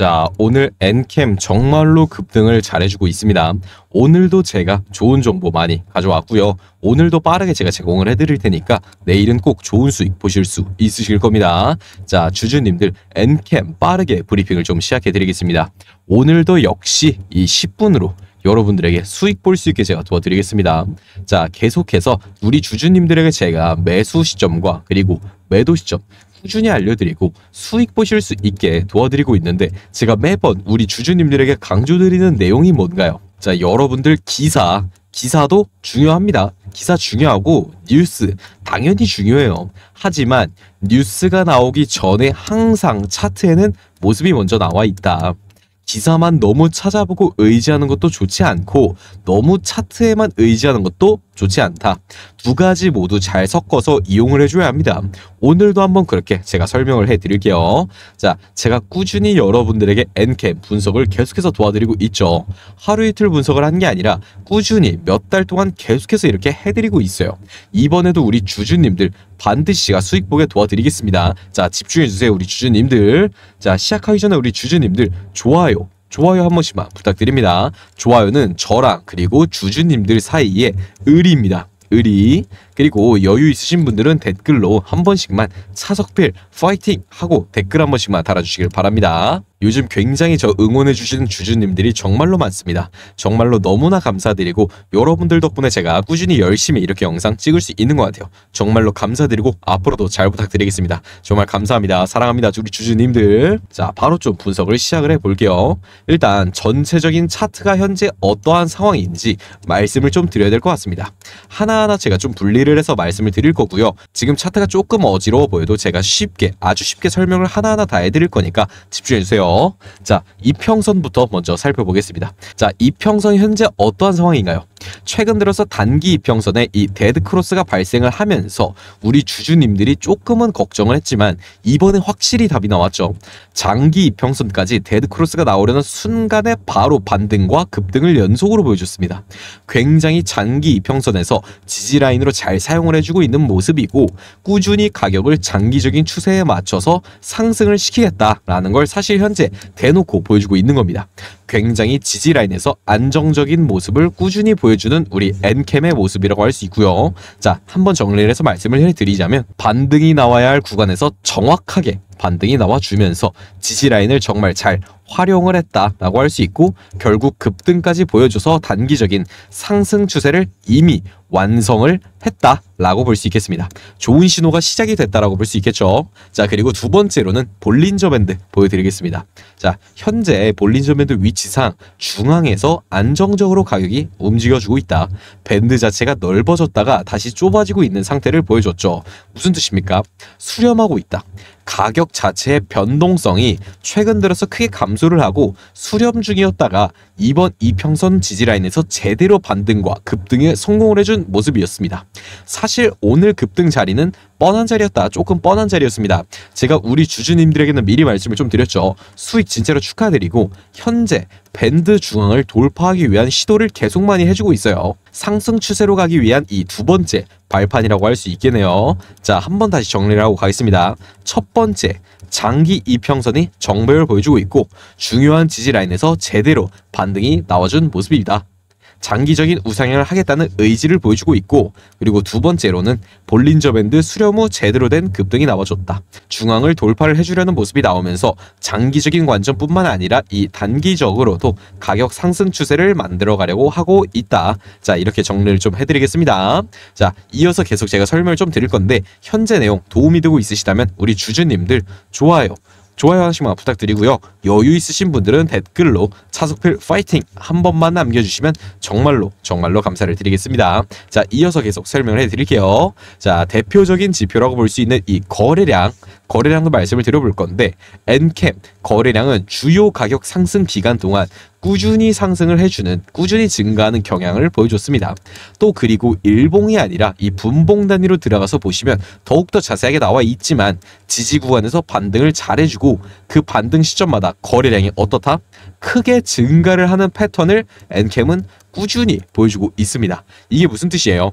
자, 오늘 엔캠 정말로 급등을 잘해주고 있습니다. 오늘도 제가 좋은 정보 많이 가져왔고요. 오늘도 빠르게 제가 제공을 해드릴 테니까 내일은 꼭 좋은 수익 보실 수 있으실 겁니다. 자, 주주님들 엔캠 빠르게 브리핑을 좀 시작해드리겠습니다. 오늘도 역시 이 10분으로 여러분들에게 수익 볼 수 있게 제가 도와드리겠습니다. 자, 계속해서 우리 주주님들에게 제가 매수 시점과 그리고 매도 시점 꾸준히 알려드리고 수익 보실 수 있게 도와드리고 있는데 제가 매번 우리 주주님들에게 강조드리는 내용이 뭔가요? 자 여러분들 기사 기사도 중요합니다. 기사 중요하고 뉴스 당연히 중요해요. 하지만 뉴스가 나오기 전에 항상 차트에는 모습이 먼저 나와 있다. 기사만 너무 찾아보고 의지하는 것도 좋지 않고 너무 차트에만 의지하는 것도 좋지 않다. 두 가지 모두 잘 섞어서 이용을 해줘야 합니다. 오늘도 한번 그렇게 제가 설명을 해드릴게요. 자, 제가 꾸준히 여러분들에게 n 캠 분석을 계속해서 도와드리고 있죠. 하루 이틀 분석을 한 게 아니라 꾸준히 몇 달 동안 계속해서 이렇게 해드리고 있어요. 이번에도 우리 주주님들 반드시 제가 수익 보게 도와드리겠습니다. 자, 집중해주세요. 우리 주주님들. 자, 시작하기 전에 우리 주주님들 좋아요, 좋아요 한 번씩만 부탁드립니다. 좋아요는 저랑 그리고 주주님들 사이의 의리입니다. 의리. 그리고 여유 있으신 분들은 댓글로 한 번씩만 차석필 파이팅 하고 댓글 한 번씩만 달아주시길 바랍니다. 요즘 굉장히 저 응원해주시는 주주님들이 정말로 많습니다. 정말로 너무나 감사드리고 여러분들 덕분에 제가 꾸준히 열심히 이렇게 영상 찍을 수 있는 것 같아요. 정말로 감사드리고 앞으로도 잘 부탁드리겠습니다. 정말 감사합니다. 사랑합니다. 우리 주주님들. 자, 바로 좀 분석을 시작을 해볼게요. 일단 전체적인 차트가 현재 어떠한 상황인지 말씀을 좀 드려야 될 것 같습니다. 하나하나 제가 좀 분리 정리를 해서 말씀을 드릴 거고요. 지금 차트가 조금 어지러워 보여도 제가 쉽게 아주 쉽게 설명을 하나하나 다 해드릴 거니까 집중해주세요. 자, 이평선부터 먼저 살펴보겠습니다. 자, 이평선 현재 어떠한 상황인가요? 최근 들어서 단기 입평선에이 데드크로스가 발생을 하면서 우리 주주님들이 조금은 걱정을 했지만 이번에 확실히 답이 나왔죠. 장기 이평선까지 데드크로스가 나오려는 순간에 바로 반등과 급등을 연속으로 보여줬습니다. 굉장히 장기 이평선에서 지지라인으로 잘 사용을 해주고 있는 모습이고 꾸준히 가격을 장기적인 추세에 맞춰서 상승을 시키겠다라는 걸 사실 현재 대놓고 보여주고 있는 겁니다. 굉장히 지지 라인에서 안정적인 모습을 꾸준히 보여주는 우리 엔캠의 모습이라고 할 수 있고요. 자, 한번 정리를 해서 말씀을 해드리자면 반등이 나와야 할 구간에서 정확하게 반등이 나와주면서 지지라인을 정말 잘 활용을 했다라고 할 수 있고 결국 급등까지 보여줘서 단기적인 상승 추세를 이미 완성을 했다라고 볼 수 있겠습니다. 좋은 신호가 시작이 됐다라고 볼 수 있겠죠. 자 그리고 두 번째로는 볼린저 밴드 보여드리겠습니다. 자 현재 볼린저 밴드 위치상 중앙에서 안정적으로 가격이 움직여주고 있다. 밴드 자체가 넓어졌다가 다시 좁아지고 있는 상태를 보여줬죠. 무슨 뜻입니까? 수렴하고 있다. 가격 자체의 변동성이 최근 들어서 크게 감소를 하고 수렴 중이었다가 이번 이평선 지지라인에서 제대로 반등과 급등에 성공을 해준 모습이었습니다. 사실 오늘 급등 자리는 뻔한 자리였다. 조금 뻔한 자리였습니다. 제가 우리 주주님들에게는 미리 말씀을 좀 드렸죠. 수익 진짜로 축하드리고 현재 밴드 중앙을 돌파하기 위한 시도를 계속 많이 해주고 있어요. 상승 추세로 가기 위한 이 두 번째 발판이라고 할 수 있겠네요. 자, 한번 다시 정리를 하고 가겠습니다. 첫 번째, 장기 이평선이 정배열 보여주고 있고 중요한 지지 라인에서 제대로 반등이 나와준 모습입니다. 장기적인 우상향을 하겠다는 의지를 보여주고 있고 그리고 두 번째로는 볼린저 밴드 수렴 후 제대로 된 급등이 나와줬다. 중앙을 돌파를 해주려는 모습이 나오면서 장기적인 관점뿐만 아니라 이 단기적으로도 가격 상승 추세를 만들어 가려고 하고 있다. 자 이렇게 정리를 좀 해드리겠습니다. 자 이어서 계속 제가 설명을 좀 드릴 건데 현재 내용 도움이 되고 있으시다면 우리 주주님들 좋아요 좋아요 하시면 부탁드리고요. 여유 있으신 분들은 댓글로 차석필 파이팅 한 번만 남겨주시면 정말로 정말로 감사를 드리겠습니다. 자 이어서 계속 설명을 해드릴게요. 자 대표적인 지표라고 볼 수 있는 이 거래량 거래량도 말씀을 드려볼 건데 엔캠 거래량은 주요 가격 상승 기간 동안 꾸준히 상승을 해주는 꾸준히 증가하는 경향을 보여줬습니다. 또 그리고 일봉이 아니라 이 분봉 단위로 들어가서 보시면 더욱더 자세하게 나와 있지만 지지 구간에서 반등을 잘해주고 그 반등 시점마다 거래량이 어떻다? 크게 증가를 하는 패턴을 엔캠은 꾸준히 보여주고 있습니다. 이게 무슨 뜻이에요?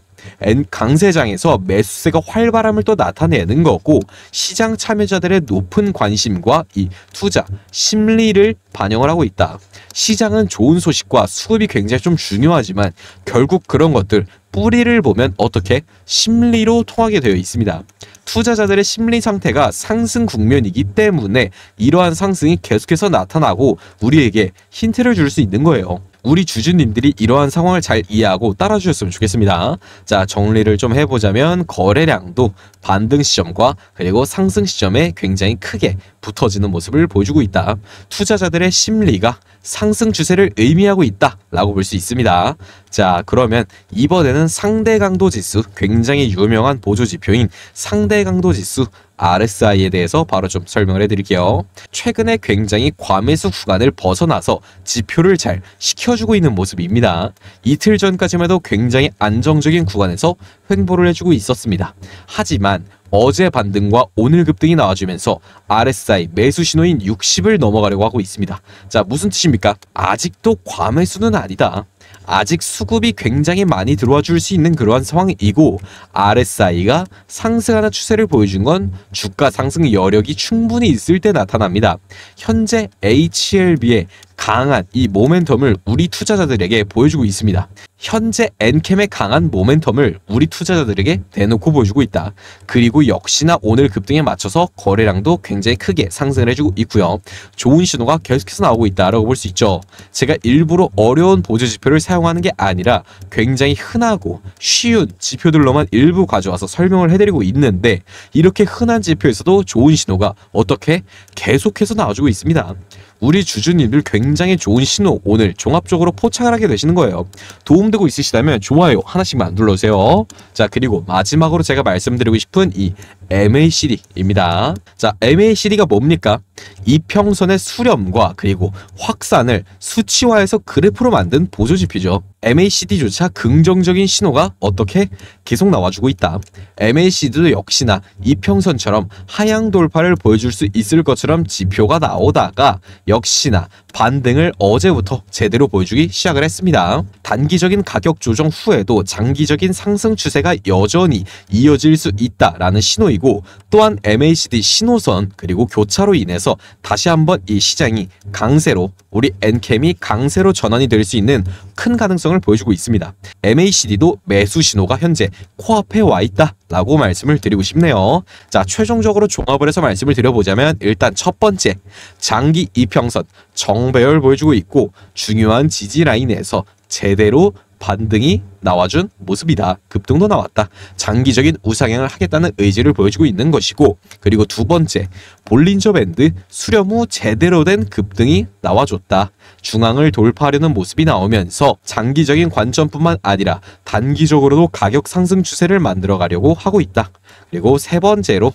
강세장에서 매수세가 활발함을또 나타내는 거고 시장 참여자들의 높은 관심과 이 투자 심리를 반영을 하고 있다. 시장은 좋은 소식과 수급이 굉장히 좀 중요하지만 결국 그런 것들 뿌리를 보면 어떻게 심리로 통하게 되어 있습니다. 투자자들의 심리 상태가 상승 국면이기 때문에 이러한 상승이 계속해서 나타나고 우리에게 힌트를 줄 수 있는 거예요. 우리 주주님들이 이러한 상황을 잘 이해하고 따라주셨으면 좋겠습니다. 자 정리를 좀 해보자면 거래량도 반등 시점과 그리고 상승 시점에 굉장히 크게 붙어지는 모습을 보여주고 있다. 투자자들의 심리가 상승 추세를 의미하고 있다라고 볼 수 있습니다. 자, 그러면 이번에는 상대 강도 지수, 굉장히 유명한 보조 지표인 상대 강도 지수 RSI에 대해서 바로 좀 설명을 해드릴게요. 최근에 굉장히 과매수 구간을 벗어나서 지표를 잘시켜주고 있는 모습입니다. 이틀 전까지만 해도 굉장히 안정적인 구간에서 횡보를 해주고 있었습니다. 하지만 어제 반등과 오늘 급등이 나와주면서 RSI 매수 신호인 60을 넘어가려고 하고 있습니다. 자 무슨 뜻입니까? 아직도 과매수는 아니다. 아직 수급이 굉장히 많이 들어와 줄 수 있는 그러한 상황이고 RSI가 상승하는 추세를 보여준 건 주가 상승 여력이 충분히 있을 때 나타납니다. 현재 HLB의 강한 이 모멘텀을 우리 투자자들에게 보여주고 있습니다. 현재 엔캠의 강한 모멘텀을 우리 투자자들에게 대놓고 보여주고 있다. 그리고 역시나 오늘 급등에 맞춰서 거래량도 굉장히 크게 상승을 해주고 있고요. 좋은 신호가 계속해서 나오고 있다라고 볼 수 있죠. 제가 일부러 어려운 보조 지표를 사용하는 게 아니라 굉장히 흔하고 쉬운 지표들로만 일부 가져와서 설명을 해드리고 있는데 이렇게 흔한 지표에서도 좋은 신호가 어떻게 계속해서 나와주고 있습니다. 우리 주주님들 굉장히 좋은 신호 오늘 종합적으로 포착을 하게 되시는 거예요. 도움되고 있으시다면 좋아요 하나씩만 눌러주세요. 자 그리고 마지막으로 제가 말씀드리고 싶은 이 MACD입니다. 자, MACD가 뭡니까? 이평선의 수렴과 그리고 확산을 수치화해서 그래프로 만든 보조지표죠. MACD조차 긍정적인 신호가 어떻게 계속 나와주고 있다. MACD도 역시나 이평선처럼 하향 돌파를 보여줄 수 있을 것처럼 지표가 나오다가 역시나 반등을 어제부터 제대로 보여주기 시작을 했습니다. 단기적인 가격 조정 후에도 장기적인 상승 추세가 여전히 이어질 수 있다라는 신호이고 또한 MACD 신호선 그리고 교차로 인해서 다시 한번 이 시장이 강세로 우리 엔캠이 강세로 전환이 될 수 있는 큰 가능성을 보여주고 있습니다. MACD도 매수 신호가 현재 코앞에 와 있다 라고 말씀을 드리고 싶네요. 자, 최종적으로 종합을 해서 말씀을 드려보자면 일단 첫 번째, 장기 이평선 정배열 보여주고 있고 중요한 지지 라인에서 제대로 반등이 나와준 모습이다. 급등도 나왔다. 장기적인 우상향을 하겠다는 의지를 보여주고 있는 것이고 그리고 두 번째 볼린저 밴드 수렴 후 제대로 된 급등이 나와줬다. 중앙을 돌파하려는 모습이 나오면서 장기적인 관점뿐만 아니라 단기적으로도 가격 상승 추세를 만들어 가려고 하고 있다. 그리고 세 번째로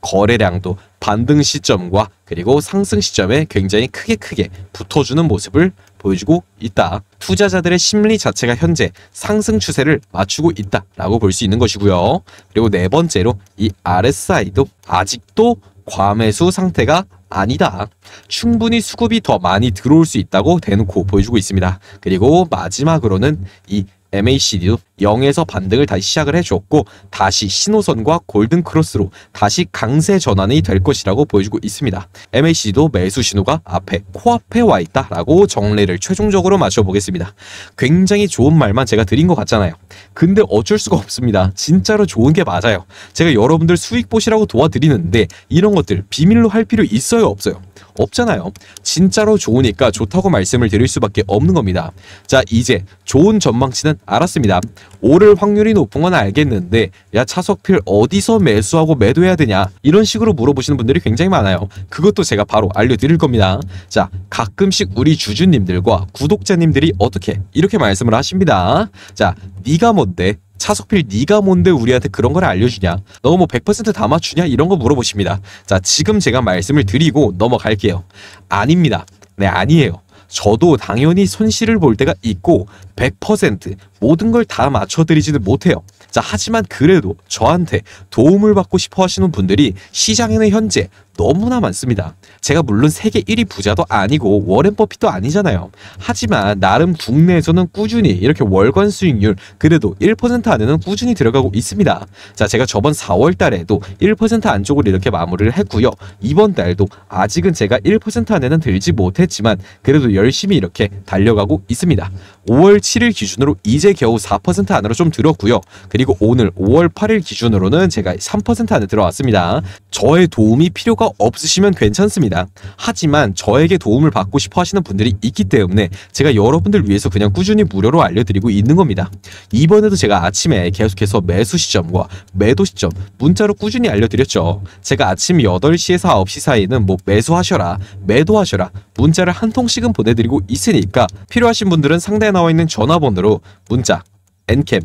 거래량도 반등 시점과 그리고 상승 시점에 굉장히 크게 크게 붙어주는 모습을 보여주고 있다. 투자자들의 심리 자체가 현재 상승 추세를 맞추고 있다라고 볼 수 있는 것이고요. 그리고 네 번째로 이 RSI도 아직도 과매수 상태가 아니다. 충분히 수급이 더 많이 들어올 수 있다고 대놓고 보여주고 있습니다. 그리고 마지막으로는 이 MACD도 0에서 반등을 다시 시작을 해주었고 다시 신호선과 골든크로스로 다시 강세 전환이 될 것이라고 보여주고 있습니다. MACD도 매수 신호가 앞에 코앞에 와 있다라고 정리를 최종적으로 마춰보겠습니다 굉장히 좋은 말만 제가 드린 것 같잖아요. 근데 어쩔 수가 없습니다. 진짜로 좋은 게 맞아요. 제가 여러분들 수익 보시라고 도와드리는데 이런 것들 비밀로 할 필요 있어요 없어요? 없잖아요. 진짜로 좋으니까 좋다고 말씀을 드릴 수밖에 없는 겁니다. 자 이제 좋은 전망치는 알았습니다. 오를 확률이 높은 건 알겠는데 야 차석필 어디서 매수하고 매도해야 되냐 이런 식으로 물어보시는 분들이 굉장히 많아요. 그것도 제가 바로 알려드릴 겁니다. 자 가끔씩 우리 주주님들과 구독자님들이 어떻게 이렇게 말씀을 하십니다. 자 네가 뭔데 차석필 네가 뭔데 우리한테 그런 걸 알려주냐 너 뭐 100%다 맞추냐 이런 거 물어보십니다. 자 지금 제가 말씀을 드리고 넘어갈게요. 아닙니다. 네 아니에요. 저도 당연히 손실을 볼 때가 있고 100% 모든 걸 다 맞춰드리지는 못해요. 자, 하지만 그래도 저한테 도움을 받고 싶어 하시는 분들이 시장에는 현재 너무나 많습니다. 제가 물론 세계 1위 부자도 아니고 워렌 버핏도 아니잖아요. 하지만 나름 국내에서는 꾸준히 이렇게 월간 수익률 그래도 1% 안에는 꾸준히 들어가고 있습니다. 자, 제가 저번 4월 달에도 1% 안쪽으로 이렇게 마무리를 했고요. 이번 달도 아직은 제가 1% 안에는 들지 못했지만 그래도 열심히 이렇게 달려가고 있습니다. 5월 7일 기준으로 이제 겨우 4% 안으로 좀 들었고요. 그리고 오늘 5월 8일 기준으로는 제가 3% 안에 들어왔습니다. 저의 도움이 필요가 필요 없으시면 괜찮습니다. 하지만 저에게 도움을 받고 싶어 하시는 분들이 있기 때문에 제가 여러분들 위해서 그냥 꾸준히 무료로 알려드리고 있는 겁니다. 이번에도 제가 아침에 계속해서 매수 시점과 매도 시점 문자로 꾸준히 알려드렸죠. 제가 아침 8시에서 9시 사이는 에뭐 매수하셔라, 매도하셔라 문자를 한 통씩은 보내드리고 있으니까 필요하신 분들은 상단에 나와 있는 전화번호로 문자, 엔캠,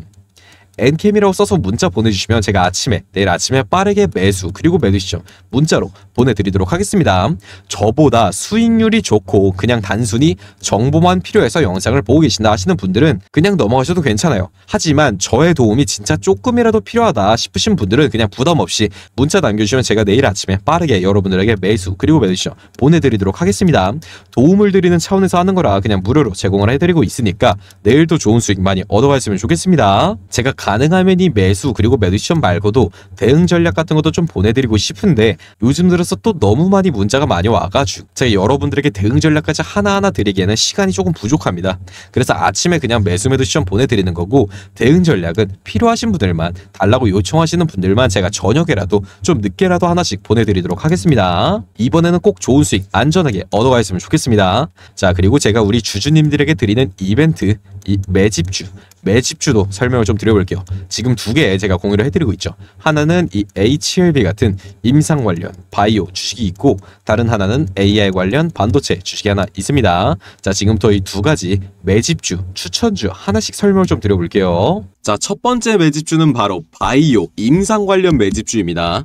엔캠이라고 써서 문자 보내주시면 제가 아침에 내일 아침에 빠르게 매수 그리고 매도 시점 문자로 보내드리도록 하겠습니다. 저보다 수익률이 좋고 그냥 단순히 정보만 필요해서 영상을 보고 계신다 하시는 분들은 그냥 넘어가셔도 괜찮아요. 하지만 저의 도움이 진짜 조금이라도 필요하다 싶으신 분들은 그냥 부담 없이 문자 남겨주시면 제가 내일 아침에 빠르게 여러분들에게 매수 그리고 매도 시점 보내드리도록 하겠습니다. 도움을 드리는 차원에서 하는 거라 그냥 무료로 제공을 해드리고 있으니까 내일도 좋은 수익 많이 얻어가셨으면 좋겠습니다. 제가 가능하면 이 매수 그리고 매도시점 말고도 대응 전략 같은 것도 좀 보내드리고 싶은데 요즘 들어서 또 너무 많이 문자가 많이 와가지고 제가 여러분들에게 대응 전략까지 하나하나 드리기에는 시간이 조금 부족합니다. 그래서 아침에 그냥 매수 매도시점 보내드리는 거고 대응 전략은 필요하신 분들만 달라고 요청하시는 분들만 제가 저녁에라도 좀 늦게라도 하나씩 보내드리도록 하겠습니다. 이번에는 꼭 좋은 수익 안전하게 얻어가셨으면 좋겠습니다. 자 그리고 제가 우리 주주님들에게 드리는 이벤트 이 매집주 매집주도 설명을 좀 드려볼게요. 지금 두 개 제가 공유를 해드리고 있죠. 하나는 이 HLB 같은 임상 관련 바이오 주식이 있고 다른 하나는 AI 관련 반도체 주식이 하나 있습니다. 자 지금부터 이 두 가지 매집주 추천주 하나씩 설명을 좀 드려볼게요. 자, 첫 번째 매집주는 바로 바이오 임상 관련 매집주입니다.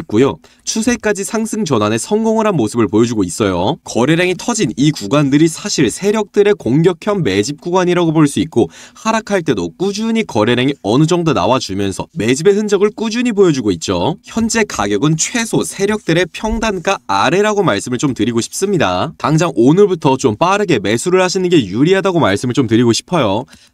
냈고요. 추세까지 상승 전환에 성공을 한 모습을 보여주고 있어요. 거래량이 터진 이 구간들이 사실 세력들의 공격형 매집 구간이라고 볼 수 있고 하락할 때도 꾸준히 거래량이 어느 정도 나와주면서 매집의 흔적을 꾸준히 보여주고 있죠. 현재 가격은 최소 세력들의 평단가 아래라고 말씀을 좀 드리고 싶습니다. 당장 오늘부터 좀 빠르게 매수를 하시는 게 유리하다고 말씀을 좀 드리고 싶어요.